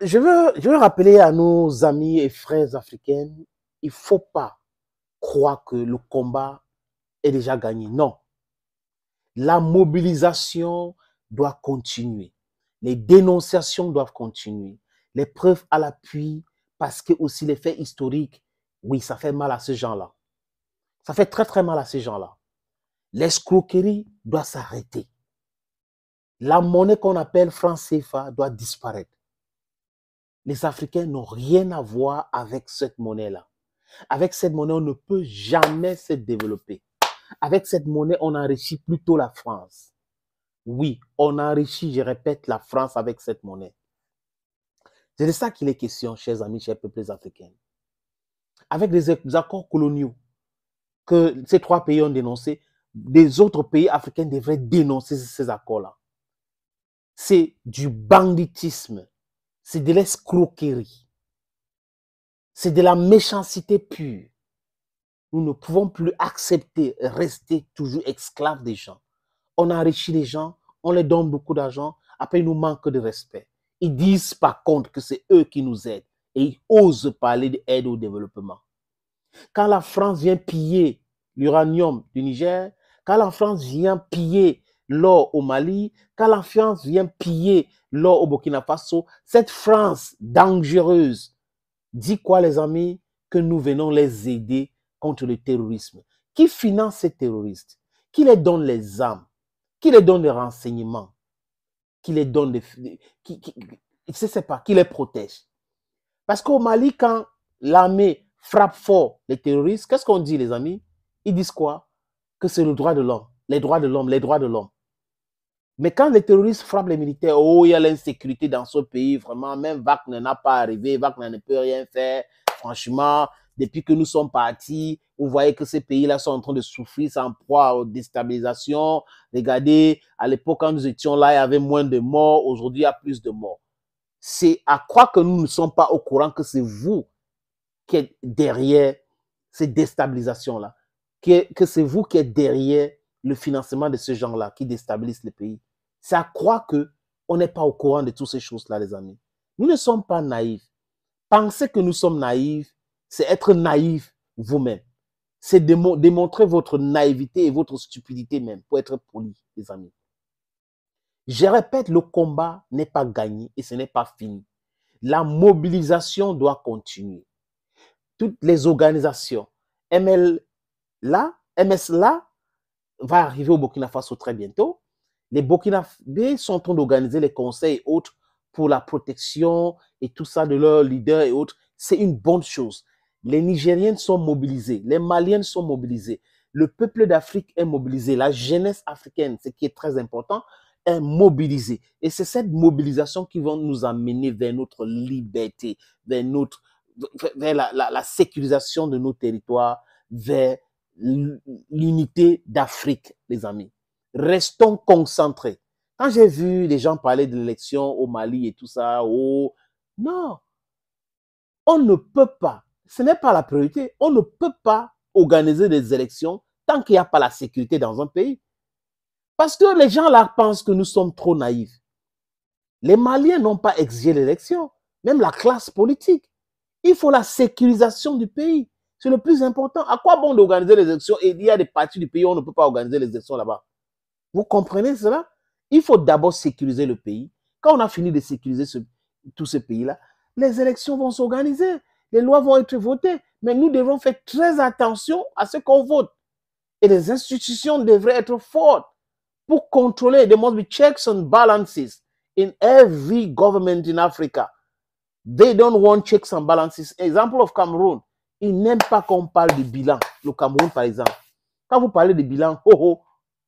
Je veux, je veux rappeler à nos amis et frères africains, il ne faut pas croire que le combat est déjà gagné. Non. La mobilisation doit continuer. Les dénonciations doivent continuer. Les preuves à l'appui, parce que aussi les faits historiques, oui, ça fait mal à ces gens-là. Ça fait très très mal à ces gens-là. L'escroquerie doit s'arrêter. La monnaie qu'on appelle franc CFA doit disparaître. Les Africains n'ont rien à voir avec cette monnaie-là. Avec cette monnaie, on ne peut jamais se développer. Avec cette monnaie, on enrichit plutôt la France. Oui, on enrichit, je répète, la France avec cette monnaie. C'est de ça qu'il est question, chers amis, chers peuples africains. Avec les accords coloniaux que ces trois pays ont dénoncés, des autres pays africains devraient dénoncer ces accords-là. C'est du banditisme c'est de l'escroquerie. C'est de la méchanceté pure. Nous ne pouvons plus accepter, rester toujours esclaves des gens. On enrichit les gens, on les donne beaucoup d'argent, après ils nous manquent de respect. Ils disent par contre que c'est eux qui nous aident et ils osent parler d'aide au développement. Quand la France vient piller l'uranium du Niger, quand la France vient piller l'or au Mali, quand la France vient piller l'or au Burkina Faso, cette France dangereuse dit quoi les amis Que nous venons les aider contre le terrorisme. Qui finance ces terroristes Qui les donne les armes Qui les donne des renseignements Qui les donne les... Qui, qui, pas, qui les protège Parce qu'au Mali, quand l'armée frappe fort les terroristes, qu'est-ce qu'on dit les amis Ils disent quoi Que c'est le droit de l'homme. Les droits de l'homme, les droits de l'homme. Mais quand les terroristes frappent les militaires, oh, il y a l'insécurité dans ce pays, vraiment, même Wagner n'a pas arrivé, Wagner ne peut rien faire. Franchement, depuis que nous sommes partis, vous voyez que ces pays-là sont en train de souffrir sans proie aux déstabilisations. Regardez, à l'époque, quand nous étions là, il y avait moins de morts. Aujourd'hui, il y a plus de morts. C'est à quoi que nous ne sommes pas au courant que c'est vous qui êtes derrière ces déstabilisations-là, que, que c'est vous qui êtes derrière le financement de ce genre-là qui déstabilise le pays. Ça croit que on n'est pas au courant de toutes ces choses-là, les amis. Nous ne sommes pas naïfs. Penser que nous sommes naïfs, c'est être naïf vous-même. C'est démontrer votre naïveté et votre stupidité même, pour être poli, les amis. Je répète, le combat n'est pas gagné et ce n'est pas fini. La mobilisation doit continuer. Toutes les organisations, ML, là, MSLA, va arriver au Burkina Faso très bientôt. Les Burkinabés sont en train d'organiser les conseils et autres pour la protection et tout ça de leurs leaders et autres. C'est une bonne chose. Les Nigériens sont mobilisés, les Maliennes sont mobilisés, le peuple d'Afrique est mobilisé, la jeunesse africaine, ce qui est très important, est mobilisée. Et c'est cette mobilisation qui va nous amener vers notre liberté, vers, notre, vers la, la sécurisation de nos territoires, vers l'unité d'Afrique, les amis. Restons concentrés. Quand j'ai vu des gens parler de l'élection au Mali et tout ça, oh, non, on ne peut pas, ce n'est pas la priorité, on ne peut pas organiser des élections tant qu'il n'y a pas la sécurité dans un pays. Parce que les gens là pensent que nous sommes trop naïfs. Les Maliens n'ont pas exigé l'élection, même la classe politique. Il faut la sécurisation du pays. C'est le plus important. À quoi bon d'organiser les élections Et il y a des parties du pays où on ne peut pas organiser les élections là-bas. Vous comprenez cela Il faut d'abord sécuriser le pays. Quand on a fini de sécuriser tous tout ce pays-là, les élections vont s'organiser. Les lois vont être votées. Mais nous devons faire très attention à ce qu'on vote. Et les institutions devraient être fortes pour contrôler. There must be checks and balances in every government in Africa. They don't want checks and balances. Example of Cameroon. Ils n'aiment pas qu'on parle de bilan. Le Cameroun, par exemple. Quand vous parlez de bilan, oh, oh,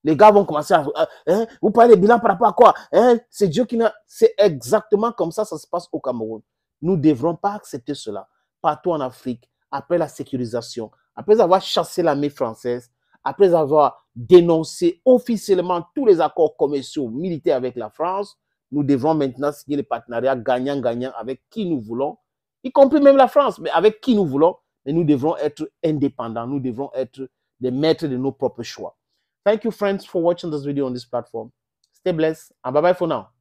les gars vont commencer à... Hein, vous parlez de bilan par rapport à quoi hein? C'est Dieu qui n'a... C'est exactement comme ça ça se passe au Cameroun. Nous ne devrons pas accepter cela. Partout en Afrique, après la sécurisation, après avoir chassé l'armée française, après avoir dénoncé officiellement tous les accords commerciaux militaires avec la France, nous devons maintenant signer les partenariats gagnant-gagnant avec qui nous voulons, y compris même la France, mais avec qui nous voulons, mais nous devrons être indépendants. Nous devrons être des maîtres de nos propres choix. Thank you, friends, for watching this video on this platform. Stay blessed and bye bye for now.